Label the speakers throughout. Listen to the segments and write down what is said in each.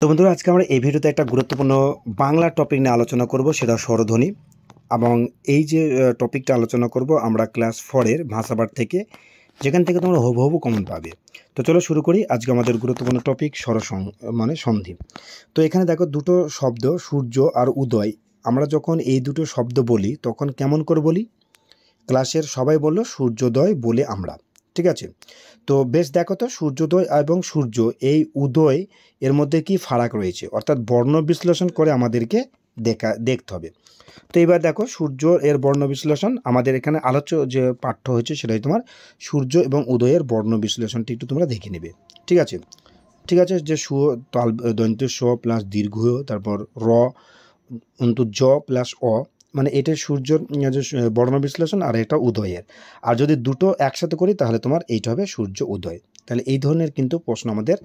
Speaker 1: তো বন্ধুরা আজকে আমরা এই ভিডিওতে একটা গুরুত্বপূর্ণ বাংলা টপিক নিয়ে আলোচনা করব সেটা স্বরধ্বনি এবং এই যে টপিকটা আলোচনা করব আমরা ক্লাস ফোরের ভাষাবার থেকে যেখান থেকে তোমরা হবু কমন পাবে তো চলো শুরু করি আজকে আমাদের গুরুত্বপূর্ণ টপিক স্বরসং মানে সন্ধি তো এখানে দেখো দুটো শব্দ সূর্য আর উদয় আমরা যখন এই দুটো শব্দ বলি তখন কেমন করে বলি ক্লাসের সবাই বলল সূর্যোদয় বলে আমরা ঠিক আছে তো বেশ দেখো তো সূর্যোদয় এবং সূর্য এই উদয় এর মধ্যে কি ফারাক রয়েছে অর্থাৎ বর্ণ বিশ্লেষণ করে আমাদেরকে দেখা দেখতে হবে তো এবার দেখো সূর্য এর বর্ণ বিশ্লেষণ আমাদের এখানে আলোচ্য যে পাঠ্য হয়েছে সেটাই তোমার সূর্য এবং উদয়ের বর্ণ বিশ্লেষণটি একটু তোমরা দেখে নেবে ঠিক আছে ঠিক আছে যে সু তাল দন্ত্য স্ব প্লাস দীর্ঘ তারপর র অন্তু জ প্লাস অ মানে এটা সূর্যর বর্ণ বিশ্লেষণ আর এটা উদয়ের আর যদি দুটো একসাথে করি তাহলে তোমার এইটা হবে সূর্য উদয় তাহলে এই ধরনের কিন্তু প্রশ্ন আমাদের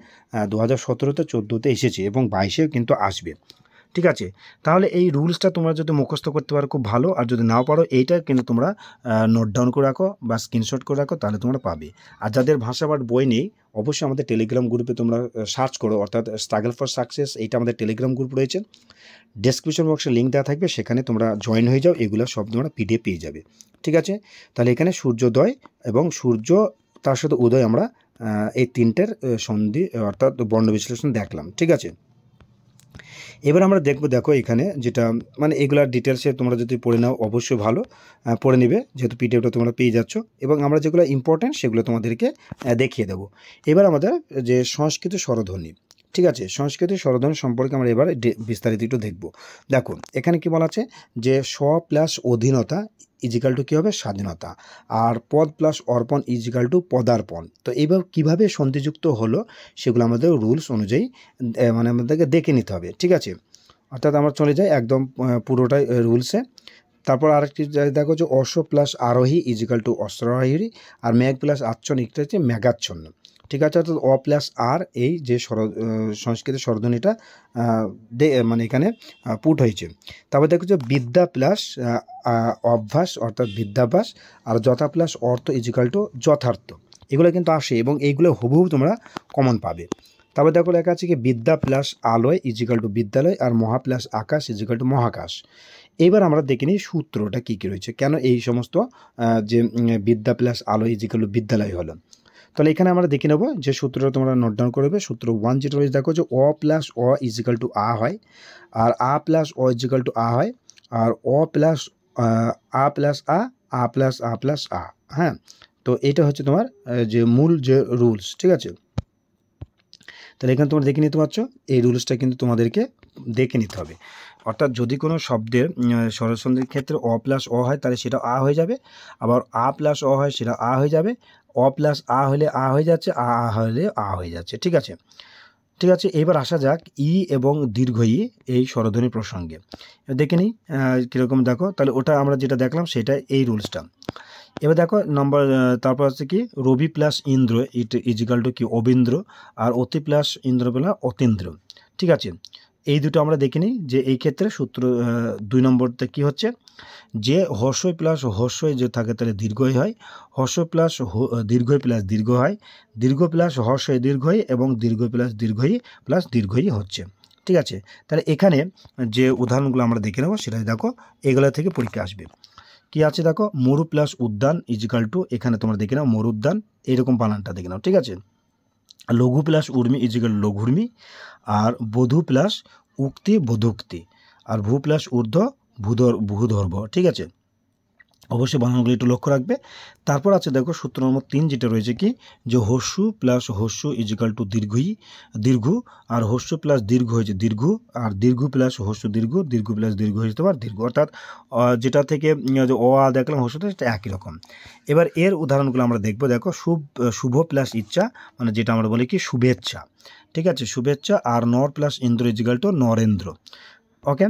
Speaker 1: দু হাজার সতেরোতে চোদ্দোতে এসেছে এবং বাইশেও কিন্তু আসবে ঠিক আছে তাহলে এই রুলসটা তোমরা যদি মুখস্থ করতে পারো খুব ভালো আর যদি নাও পারো এইটা কিন্তু তোমরা নোট ডাউন করে রাখো বা স্ক্রিনশট করে রাখো তাহলে তোমরা পাবে আর যাদের ভাষা পাঠ বই নেই অবশ্যই আমাদের টেলিগ্রাম গ্রুপে তোমরা সার্চ করো অর্থাৎ স্ট্রাগল ফর সাকসেস এইটা আমাদের টেলিগ্রাম গ্রুপ রয়েছে ডিসক্রিপশন বক্সে লিঙ্ক দেওয়া থাকবে সেখানে তোমরা জয়েন হয়ে যাও এগুলো সব তোমরা পিডিএফ পেয়ে যাবে ঠিক আছে তাহলে এখানে সূর্যোদয় এবং সূর্য তার সাথে উদয় আমরা এই তিনটের সন্ধি অর্থাৎ বর্ণ বিশ্লেষণ দেখলাম ঠিক আছে এবার আমরা দেখবো দেখো এখানে যেটা মানে এগুলার ডিটেলসে তোমরা যদি পড়ে নাও অবশ্যই ভালো পড়ে নেবে যেহেতু পিডিএফটা তোমরা পেয়ে যাচ্ছ এবং আমরা যেগুলো ইম্পর্ট্যান্ট সেগুলো তোমাদেরকে দেখিয়ে দেবো এবার আমাদের যে সংস্কৃত স্বরধ্বনি ঠিক আছে সংস্কৃত স্বরধ্বনি সম্পর্কে আমরা এবার বিস্তারিত একটু দেখবো দেখুন এখানে কি বলা আছে যে স্ব প্লাস অধীনতা ইজিকাল টু কী হবে স্বাধীনতা আর পদ প্লাস অর্পণ ইজিকাল টু পদার্পণ তো এইভাবে কীভাবে সন্ধিযুক্ত হলো সেগুলো আমাদের রুলস অনুযায়ী মানে আমাদেরকে দেখে নিতে হবে ঠিক আছে অর্থাৎ আমরা চলে যাই একদম পুরোটাই রুলসে তারপর আরেকটি দেখো যে অশ্ব প্লাস আরোহী ইজিক্যাল টু অশ্বারোহী আর ম্যাগ প্লাস আচ্ছন্ন একটা হচ্ছে ম্যাগাচ্ছন্ন ঠিক আছে অর্থাৎ অ প্লাস আর এই যে সর সংস্কৃত স্বরধ্বনিটা মানে এখানে পুট হয়েছে তারপর দেখো যে বিদ্যা প্লাস অভ্যাস অর্থাৎ বিদ্যাভ্যাস আর যথা প্লাস অর্থ ইজিক্যাল টু যথার্থ এগুলো কিন্তু আসে এবং এইগুলো হুবহু তোমরা কমন পাবে তারপর দেখো লেখা আছে কি বিদ্যা প্লাস আলোয় ইজিক্যাল টু বিদ্যালয় আর মহা প্লাস আকাশ ইজিক্যাল টু মহাকাশ এবার আমরা দেখে নিই সূত্রটা কী কী রয়েছে কেন এই সমস্ত যে বিদ্যা প্লাস আলোয় ইজিক্যাল টু বিদ্যালয় হলো তাহলে এখানে আমরা দেখে নেবো যে সূত্রটা তোমরা নোট ডাউন করবে সূত্র ওয়ান জিরো দেখো যে অ প্লাস অ ইজিক্যাল টু আ হয় আর আ প্লাস অ ইজিক্যাল টু আ হয় আর অ প্লাস আ প্লাস আ আ প্লাস আ প্লাস আ হ্যাঁ তো এটা হচ্ছে তোমার যে মূল যে রুলস ঠিক আছে তাহলে এখানে তোমরা দেখে নিতে পারছো এই রুলসটা কিন্তু তোমাদেরকে দেখে নিতে হবে অর্থাৎ যদি কোনো শব্দের স্বরসন্ধির ক্ষেত্রে অ প্লাস অ হয় তাহলে সেটা আ হয়ে যাবে আবার আ প্লাস অ হয় সেটা আ হয়ে যাবে অ প্লাস আ হলে আ হয়ে যাচ্ছে আ আ হলে আ হয়ে যাচ্ছে ঠিক আছে ঠিক আছে এবার আসা যাক ই এবং দীর্ঘ ই এই স্বরধ্বনি প্রসঙ্গে দেখে নিই কীরকম দেখো তাহলে ওটা আমরা যেটা দেখলাম সেটা এই রুলসটা এবার দেখো নম্বর তারপর হচ্ছে কি রবি প্লাস ইন্দ্র ইট ইজিকাল টু কি অবীন্দ্র আর অতি প্লাস ইন্দ্র প্লাস অতীন্দ্র ঠিক আছে এই দুটো আমরা দেখিনি যে এই ক্ষেত্রে সূত্র দুই নম্বরতে কি হচ্ছে যে হর্ষয় প্লাস হর্ষয় যে থাকে তাহলে দীর্ঘই হয় হর্ষ প্লাস দীর্ঘই প্লাস দীর্ঘ হয় দীর্ঘ প্লাস হর্ষয় দীর্ঘই এবং দীর্ঘ প্লাস দীর্ঘই প্লাস দীর্ঘই হচ্ছে ঠিক আছে তাহলে এখানে যে উদাহরণগুলো আমরা দেখে নেবো সেটা দেখো এগুলো থেকে পরীক্ষা আসবে কি আছে দেখো মরু প্লাস উদ্যান ইজিকাল টু এখানে তোমরা দেখে নাও মরু উদ্যান এরকম বানানটা দেখে নাও ঠিক আছে লঘু প্লাস উর্মি ইজিক্যাল লঘুর্মি আর বধু প্লাস উক্তি বধুক্তি আর ভূ প্লাস ঊর্ধ্ব ভূধর ভূধর্ভ ঠিক আছে অবশ্যই বানানগুলি একটু লক্ষ্য রাখবে তারপর আছে দেখো সূত্র নম্বর তিন যেটা রয়েছে কি যে হস্যু প্লাস হস্যু ইজিক্যাল টু দীর্ঘই দীর্ঘ আর হস্যু প্লাস দীর্ঘ হয়েছে দীর্ঘ আর দীর্ঘ প্লাস হস্যু দীর্ঘ দীর্ঘ প্লাস দীর্ঘ হয়েছে পারে দীর্ঘ অর্থাৎ যেটা থেকে যে অ আ দেখলাম হস্যুতে সেটা একই রকম এবার এর উদাহরণগুলো আমরা দেখবো দেখো শুভ শুভ প্লাস ইচ্ছা মানে যেটা আমরা বলি কি শুভেচ্ছা ঠিক আছে শুভেচ্ছা আর নর plus Indra equal to Narendra okay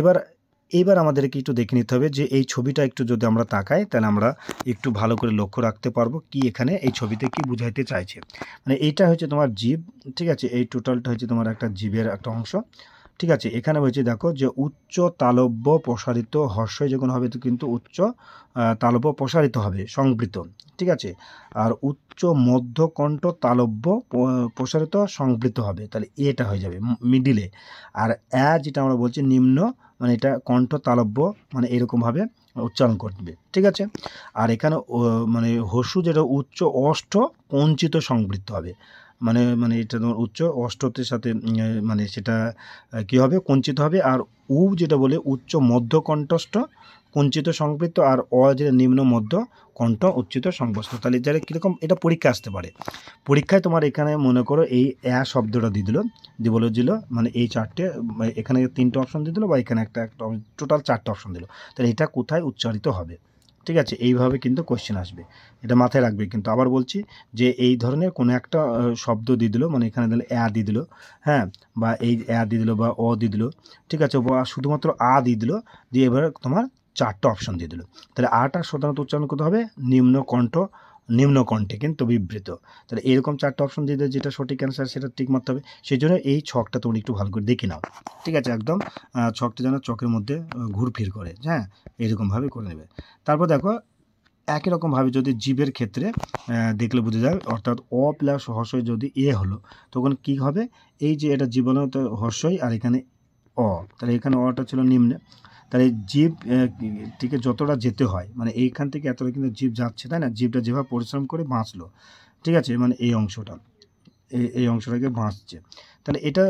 Speaker 1: এবার এবার আমাদেরকে একটু দেখে নিতে হবে যে এই ছবিটা একটু যদি আমরা তাকাই তাহলে আমরা একটু ভালো করে লক্ষ্য রাখতে পারবো কি এখানে এই ছবিতে কি বুঝাইতে চাইছে মানে এইটা হচ্ছে তোমার জীব ঠিক আছে এই টোটালটা হচ্ছে তোমার একটা জীবের একটা অংশ ঠিক আছে এখানে হয়েছে দেখো যে উচ্চ তালব্য প্রসারিত হর্ষয় যখন হবে তো কিন্তু উচ্চ তালব্য প্রসারিত হবে সংবৃত ঠিক আছে আর উচ্চ মধ্যকণ্ঠ তালব্য প্রসারিত সংবৃত হবে তাহলে এটা হয়ে যাবে মিডিলে আর অ্যা যেটা আমরা বলছি নিম্ন মানে এটা কণ্ঠ তালব্য মানে এরকমভাবে উচ্চারণ করবে ঠিক আছে আর এখানে মানে হসু যেটা উচ্চ অষ্ট কঞ্চিত সংবৃত্ত হবে মানে মানে এটা তোমার উচ্চ অষ্টতের সাথে মানে সেটা কি হবে কঞ্চিত হবে আর উ যেটা বলে উচ্চ মধ্য কুঞ্চিত সংবৃত্ত আর অ যেটা নিম্ন মধ্য কণ্ঠ উচ্চিত সংবস্ত তাহলে যারা কীরকম এটা পরীক্ষা আসতে পারে পরীক্ষায় তোমার এখানে মনে করো এই অ্যা শব্দটা দিয়ে দিল দিয়ে বলে দিল মানে এই চারটে এখানে তিনটে অপশন দিয়ে দিল বা এখানে একটা একটা টোটাল চারটে অপশন দিল তাহলে এটা কোথায় উচ্চারিত হবে ঠিক আছে এইভাবে কিন্তু কোশ্চেন আসবে এটা মাথায় রাখবে কিন্তু আবার বলছি যে এই ধরনের কোনো একটা শব্দ দিয়ে দিল মানে এখানে দিলে অ্যা দিয়ে দিল হ্যাঁ বা এই অ্যা দিয়ে দিল বা অ দিয়ে দিল ঠিক আছে বা শুধুমাত্র আ দিয়ে দিল দিয়ে এবার তোমার চারটা অপশন দিয়ে দিল তাহলে আটা সাধারণত উচ্চারণ করতে হবে নিম্ন কণ্ঠ নিম্ন কণ্ঠে কিন্তু বিবৃত তাহলে এরকম চারটা অপশন দিয়ে দেয় যেটা সঠিক অ্যান্সার সেটা ঠিক মারতে হবে সেই জন্য এই ছকটা তোমরা একটু ভালো করে দেখে নাও ঠিক আছে একদম ছকটা যেন চকের মধ্যে ঘুরফির করে হ্যাঁ এরকমভাবে করে নেবে তারপর দেখো একই রকমভাবে যদি জীবের ক্ষেত্রে দেখলে বুঝে যায় অর্থাৎ অ প্লাস হর্ষয় যদি এ হলো তখন কি হবে এই যে এটা জীবনত হর্ষয় আর এখানে অ তাহলে এখানে অটা ছিল নিম্নে তাহলে জীব থেকে যতটা যেতে হয় মানে এইখান থেকে এতটা কিন্তু জীব যাচ্ছে তাই না জীবটা যেভাবে পরিশ্রম করে বাঁচলো ঠিক আছে মানে এই অংশটা এই অংশটাকে বাঁচছে তাহলে এটা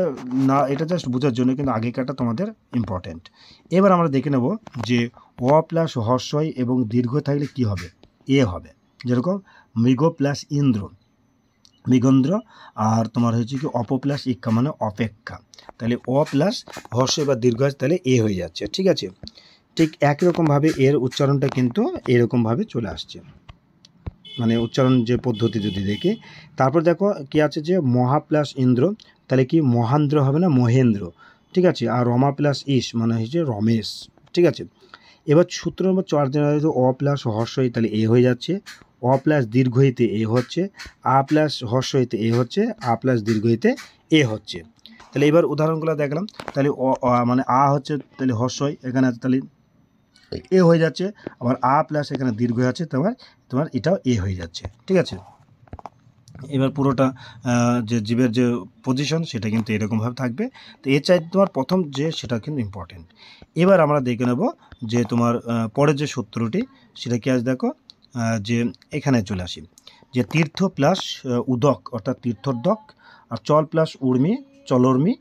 Speaker 1: না এটা জাস্ট বোঝার জন্য কিন্তু আগেকারটা তোমাদের ইম্পর্ট্যান্ট এবার আমরা দেখে নেব যে অ প্লাস হর্ষয় এবং দীর্ঘ থাকলে কি হবে এ হবে যেরকম মৃগ প্লাস ইন্দ্র মেঘন্দ্র আর তোমার হয়েছে কি অপ প্লাস ইক্ষা মানে অপেক্ষা তাহলে অ প্লাস হর্ষ বা দীর্ঘ তাহলে এ হয়ে যাচ্ছে ঠিক আছে ঠিক একই রকমভাবে এর উচ্চারণটা কিন্তু এরকমভাবে চলে আসছে মানে উচ্চারণ যে পদ্ধতি যদি দেখে তারপর দেখো কি আছে যে মহা প্লাস ইন্দ্র তাহলে কি মহান্দ্র হবে না মহেন্দ্র ঠিক আছে আর রমা প্লাস ইস মানে হচ্ছে রমেশ ঠিক আছে এবার সূত্র নম্বর চার অ প্লাস হর্ষ তাহলে এ হয়ে যাচ্ছে অ প্লাস দীর্ঘ হইতে এ হচ্ছে আ প্লাস হর্ষ হইতে এ হচ্ছে আ প্লাস দীর্ঘ হইতে এ হচ্ছে তাহলে এবার উদাহরণগুলো দেখলাম তাহলে মানে আ হচ্ছে তাহলে হর্ষ হয় এখানে তাহলে এ হয়ে যাচ্ছে আবার আ প্লাস এখানে দীর্ঘ আছে তোমার তোমার এটাও এ হয়ে যাচ্ছে ঠিক আছে এবার পুরোটা যে জীবের যে পজিশন সেটা কিন্তু এরকমভাবে থাকবে তো এর চাই তোমার প্রথম যে সেটা কিন্তু ইম্পর্টেন্ট এবার আমরা দেখে নেব যে তোমার পরের যে সূত্রটি সেটা কি আজ দেখো যে এখানে চলে আসি যে তীর্থ প্লাস উদক অর্থাৎ তীর্থোদ্যক আর চল প্লাস উর্মি চলর্মি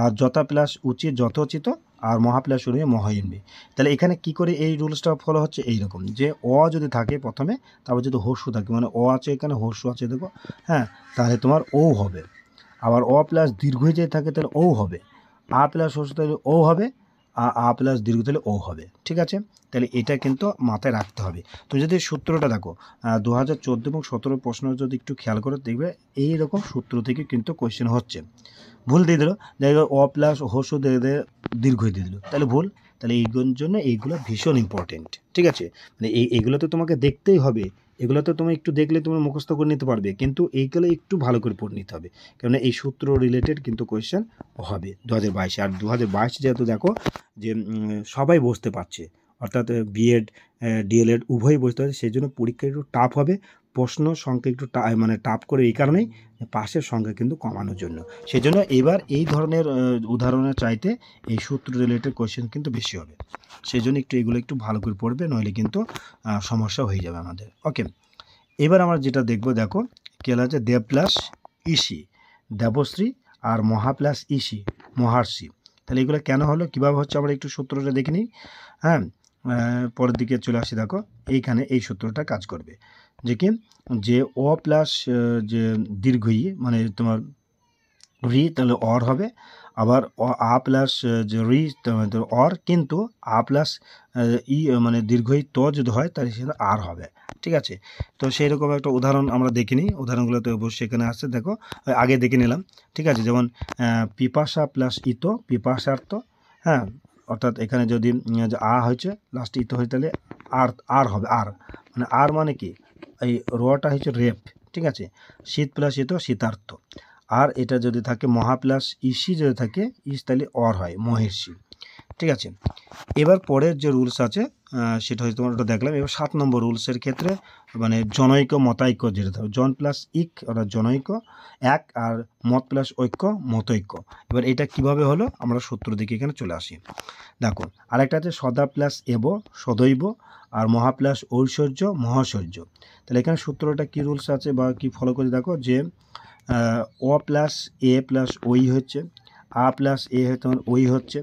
Speaker 1: আর যথা প্লাস উচিত যথোচিত আর মহা প্লাস উর্মি মহায়ন্মি তাহলে এখানে কি করে এই রুলসটা ফলো হচ্ছে এই রকম যে অ যদি থাকে প্রথমে তারপর যদি হর্ষু থাকে মানে অ আছে এখানে হর্ষু আছে দেখো হ্যাঁ তাহলে তোমার ও হবে আবার অ প্লাস দীর্ঘ যদি থাকে তাহলে ও হবে আ প্লাস হর্ষু তাহলে ও হবে আ আ প্লাস দীর্ঘ তাহলে ও হবে ঠিক আছে তাহলে এটা কিন্তু মাথায় রাখতে হবে তুমি যদি সূত্রটা দেখো দু হাজার চোদ্দো এবং সতেরো প্রশ্ন যদি একটু খেয়াল করে দেখবে এই রকম সূত্র থেকে কিন্তু কোয়েশ্চেন হচ্ছে ভুল দিয়ে দিল দেখবে অ প্লাস হসু দিয়ে দিয়ে দীর্ঘ দিয়ে দিল তাহলে ভুল তাহলে এইগুলোর জন্য এইগুলো ভীষণ ইম্পর্টেন্ট ঠিক আছে মানে এই এইগুলো তো তোমাকে দেখতেই হবে এগুলো তো তুমি একটু দেখলে তুমি মুখস্থ করে নিতে পারবে কিন্তু এইগুলো একটু ভালো করে পড়ে নিতে হবে কেননা এই সূত্র রিলেটেড কিন্তু কোয়েশ্চেন হবে দু হাজার বাইশে আর দু হাজার বাইশে যেহেতু দেখো যে সবাই বসতে পারছে অর্থাৎ বিএড ডিএলএড উভয়ই বসতে পারছে সেই জন্য পরীক্ষা একটু টাফ হবে প্রশ্ন সংখ্যা একটু মানে টাফ করে এই কারণেই পাশের সংখ্যা কিন্তু কমানোর জন্য সেজন্য এবার এই ধরনের উদাহরণের চাইতে এই সূত্র রিলেটেড কোয়েশ্চেন কিন্তু বেশি হবে সেই জন্য একটু এগুলো একটু ভালো করে পড়বে নইলে কিন্তু সমস্যা হয়ে যাবে আমাদের ওকে এবার আমরা যেটা দেখব দেখো কেলা আছে দেব প্লাস ইসি দেবশ্রী আর মহা প্লাস ইসি মহার্ষি তাহলে এগুলো কেন হলো কীভাবে হচ্ছে আমরা একটু সূত্রটা দেখে নিই হ্যাঁ পরের দিকে চলে আসি দেখো এইখানে এই সূত্রটা কাজ করবে যে কি যে অ প্লাস যে দীর্ঘ ই মানে তোমার রি তাহলে অর হবে আবার আ প্লাস যে রি অর কিন্তু আ প্লাস ই মানে দীর্ঘ ই ত যদি হয় তাহলে সেটা আর হবে ঠিক আছে তো সেই রকম একটা উদাহরণ আমরা দেখে নিই উদাহরণগুলো তো অবশ্যই এখানে আসছে দেখো আগে দেখে নিলাম ঠিক আছে যেমন পিপাসা প্লাস ইত তো হ্যাঁ অর্থাৎ এখানে যদি আ হয়েছে লাস্ট ইত হয়ে তাহলে আর আর হবে আর মানে আর মানে কি এই রোয়াটা হচ্ছে রেপ ঠিক আছে শীত প্লাস শীত শীতার্থ আর এটা যদি থাকে মহা প্লাস ইসি যদি থাকে ইস তাহলে অর হয় মহিষী ঠিক আছে এবার পরের যে রুলস আছে সেটা হয়তো ওটা দেখলাম এবার সাত নম্বর রুলসের ক্ষেত্রে মানে জনৈক মতাইক্য যেটা থাকবে জন প্লাস ইক অর্থাৎ জনৈক এক আর মত প্লাস ঐক্য মতৈক্য এবার এটা কিভাবে হলো আমরা সূত্র দিকে এখানে চলে আসি দেখো আরেকটা আছে সদা প্লাস এব সদৈব আর মহা প্লাস ঐশ্বর্য মহাশৈর্য তাহলে এখানে সূত্রটা কি রুলস আছে বা কি ফলো করে দেখো যে অ প্লাস এ প্লাস ওই হচ্ছে আ প্লাস এ তোমার ওই হচ্ছে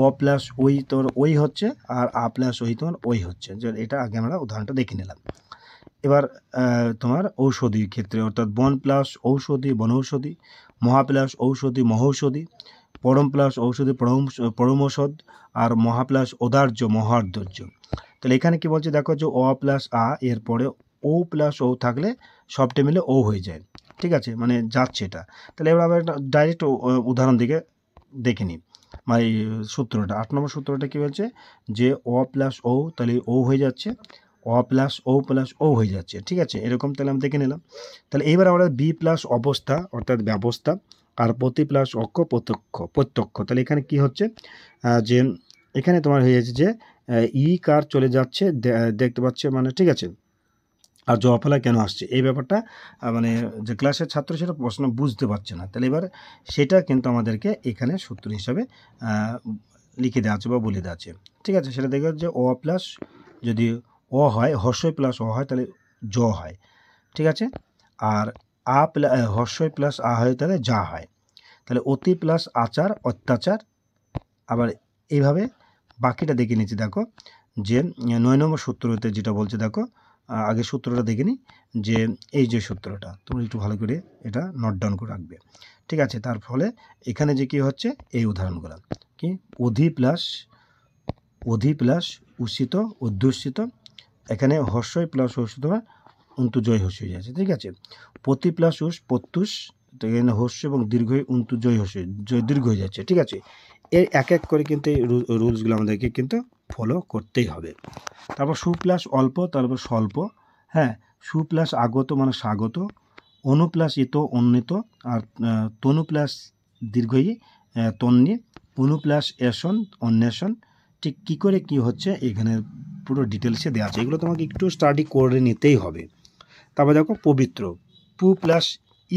Speaker 1: ও প্লাস ওই তোর ওই হচ্ছে আর আ প্লাস ওই তোমার ওই হচ্ছে যে এটা আগে আমরা উদাহরণটা দেখে নিলাম এবার তোমার ঔষধি ক্ষেত্রে অর্থাৎ বন প্লাস ঔষধি বনৌষধি মহা প্লাস ঔষধি মহৌষধি পরম প্লাস ঔষধি পরম পরমৌষধ আর মহা প্লাস ওদার্য মহার্ধর্য তাহলে এখানে কি বলছে দেখো যে অ প্লাস আ এরপরে ও প্লাস ও থাকলে সবটা মিলে ও হয়ে যায় ঠিক আছে মানে যাচ্ছে এটা তাহলে এবার আমরা ডাইরেক্ট উদাহরণ দিকে দেখে নিই মানে সূত্রটা আট নম্বর সূত্রটা কী হচ্ছে যে ও প্লাস ও তাহলে ও হয়ে যাচ্ছে অ প্লাস ও প্লাস ও হয়ে যাচ্ছে ঠিক আছে এরকম তাহলে আমি দেখে নিলাম তাহলে এইবার আমরা বি প্লাস অবস্থা অর্থাৎ ব্যবস্থা আর প্রতি প্লাস অক্ষ প্রত্যক্ষ প্রত্যক্ষ তাহলে এখানে কি হচ্ছে যে এখানে তোমার হয়ে যাচ্ছে যে ই কার e চলে যাচ্ছে দেখতে পাচ্ছে মানে ঠিক আছে আর জবাফেলা কেন আসছে এই ব্যাপারটা মানে যে ক্লাসের ছাত্র সেটা প্রশ্ন বুঝতে পারছে না তাহলে এবার সেটা কিন্তু আমাদেরকে এখানে সূত্র হিসাবে লিখে দেওয়া আছে বা বলে দেওয়া আছে ঠিক আছে সেটা দেখবে যে অ প্লাস যদি অ হয় হর্ষয় প্লাস অ হয় তাহলে জ হয় ঠিক আছে আর আ প্লা হর্ষয় প্লাস আ হয় তাহলে যা হয় তাহলে অতি প্লাস আচার অত্যাচার আবার এইভাবে বাকিটা দেখে নিচ্ছি দেখো যে নয় নম্বর সূত্রতে যেটা বলছে দেখো আগে সূত্রটা দেখে নিই যে এই যে সূত্রটা তুমি একটু ভালো করে এটা নোট ডাউন করে রাখবে ঠিক আছে তার ফলে এখানে যে কি হচ্ছে এই উদাহরণগুলো কি অধি প্লাস অধি প্লাস উষিত অধ্যুষিত এখানে হর্ষয় প্লাস হর্ষিত অন্তুজয় হর্ষ হয়ে যাচ্ছে ঠিক আছে পতি প্লাস উষ প্রত্যুষ এখানে হর্ষ এবং দীর্ঘ অন্তুজয় হর্ষ জয় দীর্ঘ হয়ে যাচ্ছে ঠিক আছে এর এক এক করে কিন্তু এই রুলসগুলো আমাদেরকে কিন্তু ফলো করতেই হবে তারপর সু প্লাস অল্প তারপর স্বল্প হ্যাঁ সু প্লাস আগত মানে স্বাগত অনু প্লাস ইত অন্যত আর তনু প্লাস দীর্ঘই তন্নি অনু প্লাস এসন অন্বেষণ ঠিক কী করে কি হচ্ছে এখানে পুরো ডিটেলসে দেওয়া আছে এগুলো তোমাকে একটু স্টাডি করে নিতেই হবে তারপর দেখো পবিত্র পু প্লাস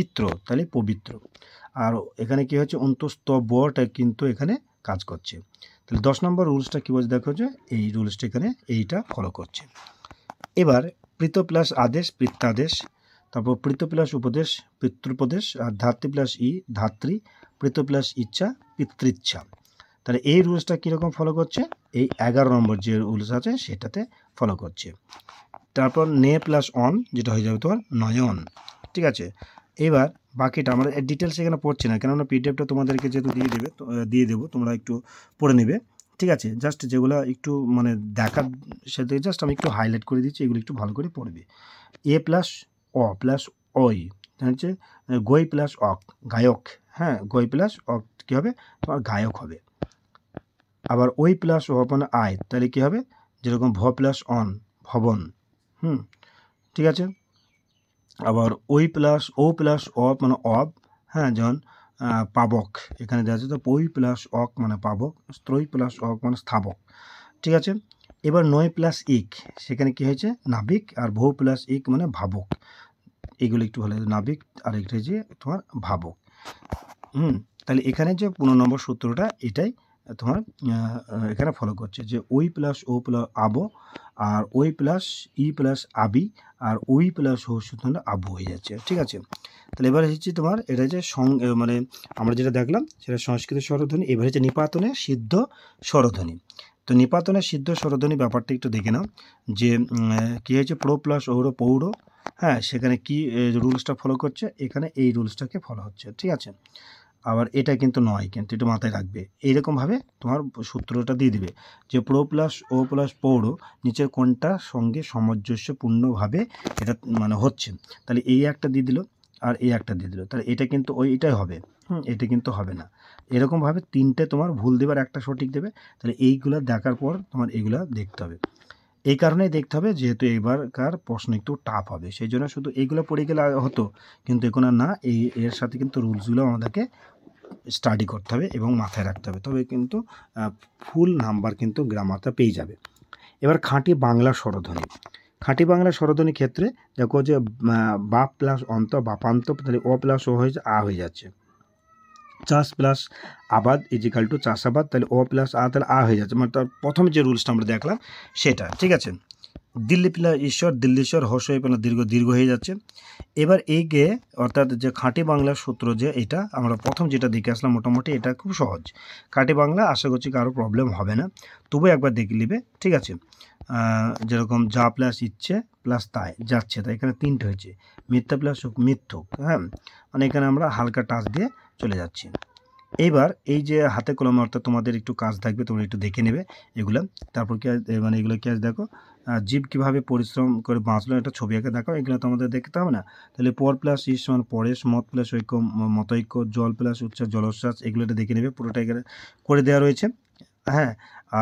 Speaker 1: ইত্র তাহলে পবিত্র আর এখানে কি হচ্ছে অন্তস্থ বটা কিন্তু এখানে কাজ করছে তাহলে দশ নম্বর রুলসটা কী বলছে দেখো যে এই রুলসটা এখানে এইটা ফলো করছে এবার প্রীত প্লাস আদেশ পৃত্তাদেশ তারপর প্রীত প্লাস উপদেশ পিতৃপদেশ আর ধাত্রী প্লাস ই ধাত্রী প্রীত প্লাস ইচ্ছা পিতৃচ্ছা তাহলে এই রুলসটা কীরকম ফলো করছে এই এগারো নম্বর যে রুলস আছে সেটাতে ফলো করছে তারপর নে প্লাস অন যেটা হয়ে যাবে তোমার নয়ন ঠিক আছে এবার বাকিটা আমাদের ডিটেলস এখানে পড়ছি না কেননা পিডিএফটা তোমাদেরকে যেহেতু দিয়ে দেবে দিয়ে দেবো তোমরা একটু পড়ে নেবে ঠিক আছে জাস্ট যেগুলো একটু মানে দেখা সাথে জাস্ট আমি একটু হাইলাইট করে দিচ্ছি এগুলো একটু ভালো করে পড়বে এ প্লাস অ প্লাস ওই হচ্ছে গই প্লাস অক গায়ক হ্যাঁ গই প্লাস অক কী হবে তোমার গায়ক হবে আবার ওই প্লাস মানে আয় তাহলে কী হবে যেরকম ভ প্লাস অন ভবন হুম ঠিক আছে আবার ওই প্লাস ও প্লাস অফ মানে অফ হ্যাঁ যেমন পাবক এখানে দেওয়া আছে তো প্লাস অক মানে পাবক ত্রৈ প্লাস অক মানে স্থাবক ঠিক আছে এবার নয় প্লাস ইক সেখানে কি হয়েছে নাবিক আর বহু প্লাস ইক মানে ভাবক এগুলো একটু ভালো নাবিক আর একটা হয়েছে তোমার ভাবক হুম তাহলে এখানে যে পনেরো নম্বর সূত্রটা এটাই তোমার এখানে ফলো করছে যে ওই প্লাস ও প্লাস আবো আর ওই প্লাস ই প্লাস আবি আর ওই প্লাস ও সুতরাং আবু হয়ে যাচ্ছে ঠিক আছে তাহলে এবার হচ্ছে তোমার এটা যে সং মানে আমরা যেটা দেখলাম সেটা সংস্কৃত স্বরধ্বনি এবার হচ্ছে নিপাতনে সিদ্ধ স্বরধ্বনি তো নিপাতনে সিদ্ধ স্বরধ্বনি ব্যাপারটা একটু দেখে নাও যে কী হয়েছে প্রো প্লাস ঔর পৌর হ্যাঁ সেখানে কি রুলসটা ফলো করছে এখানে এই রুলসটাকে ফলো হচ্ছে ঠিক আছে আবার এটা কিন্তু নয় কিন্তু এটা মাথায় রাখবে এইরকমভাবে তোমার সূত্রটা দিয়ে দিবে যে প্রো প্লাস ও প্লাস পৌর নিচের কোনটা সঙ্গে সামঞ্জস্যপূর্ণভাবে এটা মানে হচ্ছে তাহলে এই একটা দিয়ে দিল আর এই একটা দিয়ে দিল তাহলে এটা কিন্তু ওই এটাই হবে হুম এটা কিন্তু হবে না এরকমভাবে তিনটে তোমার ভুল দেবার একটা সঠিক দেবে তাহলে এইগুলো দেখার পর তোমার এইগুলো দেখতে হবে এই কারণেই দেখতে হবে যেহেতু এবারকার প্রশ্ন একটু টাফ হবে সেই জন্য শুধু এইগুলো পড়ে গেলে হতো কিন্তু এখন না এই এর সাথে কিন্তু রুলসগুলো আমাদেরকে স্টাডি করতে হবে এবং মাথায় রাখতে হবে তবে কিন্তু ফুল নাম্বার কিন্তু গ্রামারটা পেয়ে যাবে এবার খাঁটি বাংলা স্বরধ্বনি খাঁটি বাংলা স্বরধ্বনির ক্ষেত্রে দেখো যে বা প্লাস অন্ত বাপান্ত তাহলে অ প্লাস ও হয়ে আ হয়ে যাচ্ছে চাষ প্লাস আবাদ ইজিকাল টু আবাদ তাহলে ও প্লাস আ তাহলে আ হয়ে যাচ্ছে মানে তার প্রথম যে রুলসটা আমরা দেখলাম সেটা ঠিক আছে দিল্লি পিলা ঈশ্বর হস হয়ে পেলা দীর্ঘ দীর্ঘ হয়ে যাচ্ছে এবার এই গে অর্থাৎ যে খাঁটি বাংলা সূত্র যে এটা আমরা প্রথম যেটা দেখে আসলাম মোটামুটি এটা খুব সহজ খাঁটি বাংলা আশা করছি কারো প্রবলেম হবে না তবু একবার দেখে নিবে ঠিক আছে যেরকম যা প্লাস ইচ্ছে প্লাস তাই যাচ্ছে তাই এখানে তিনটে হয়েছে মিথ্যা প্লাস মিথ্যুক হ্যাঁ মানে এখানে আমরা হালকা টাচ দিয়ে চলে যাচ্ছি এইবার এই যে হাতে কলম অর্থাৎ তোমাদের একটু কাজ থাকবে তোমরা একটু দেখে নেবে এগুলো তারপর কি মানে এগুলো কি আজ দেখো জীব কিভাবে পরিশ্রম করে বাঁচলো একটা ছবি আঁকে দেখাও এগুলো তো আমাদের দেখতে হবে না তাহলে পর প্লাস ইস সমান পরেশ মত প্লাস ঐক্য মতৈক্য জল প্লাস উচ্ছ্বাস জলোচ্ছ্বাস এগুলো দেখে নেবে পুরোটা এখানে করে দেওয়া রয়েছে হ্যাঁ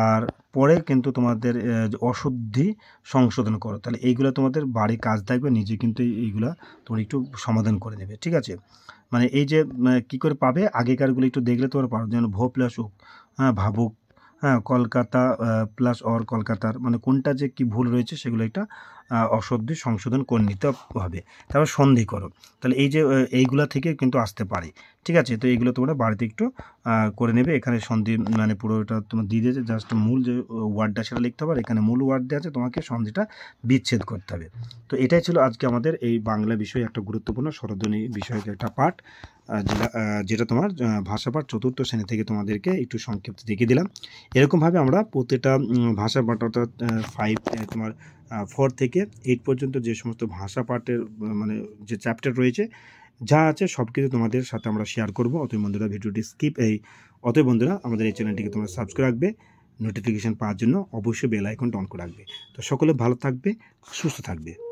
Speaker 1: আর পরে কিন্তু তোমাদের অশুদ্ধি সংশোধন করো তাহলে এইগুলো তোমাদের বাড়ি কাজ থাকবে নিজে কিন্তু এইগুলা তোমরা একটু সমাধান করে নেবে ঠিক আছে মানে এই যে মানে কি করে পাবে আগেকারগুলো একটু দেখলে তোমরা পারো যেন ভো প্লাস হোক হ্যাঁ ভাবুক হ্যাঁ কলকাতা প্লাস অর কলকাতার মানে কোনটা যে কি ভুল রয়েছে সেগুলো একটা অশুদ্ধি সংশোধন করে নিতে হবে তারপর সন্ধি করো তাহলে এই যে এইগুলা থেকে কিন্তু আসতে পারে ঠিক আছে তো এইগুলো তোমরা বাড়িতে একটু করে নেবে এখানে সন্ধি মানে পুরোটা তোমার দিয়ে দিয়েছে জাস্ট মূল যে ওয়ার্ডটা সেটা লিখতে হবে এখানে মূল ওয়ার্ড দেওয়া আছে তোমাকে সন্ধিটা বিচ্ছেদ করতে হবে তো এটাই ছিল আজকে আমাদের এই বাংলা বিষয়ে একটা গুরুত্বপূর্ণ সরধ্বনি বিষয়ক একটা পাঠ যেটা যেটা তোমার ভাষা পাঠ চতুর্থ শ্রেণী থেকে তোমাদেরকে একটু সংক্ষিপ্ত দেখিয়ে দিলাম এরকমভাবে আমরা প্রতিটা ভাষা পাঠ অর্থাৎ ফাইভ তোমার ফোর থেকে থেকে এইট পর্যন্ত যে সমস্ত ভাষা পাঠের মানে যে চ্যাপ্টার রয়েছে যা আছে সব কিছু তোমাদের সাথে আমরা শেয়ার করব অতএব বন্ধুরা ভিডিওটি স্কিপ এই অতএব বন্ধুরা আমাদের এই চ্যানেলটিকে তোমরা সাবস্ক্রাইব রাখবে নোটিফিকেশান পাওয়ার জন্য অবশ্যই বেল আইকনটা অন করে রাখবে তো সকলে ভালো থাকবে সুস্থ থাকবে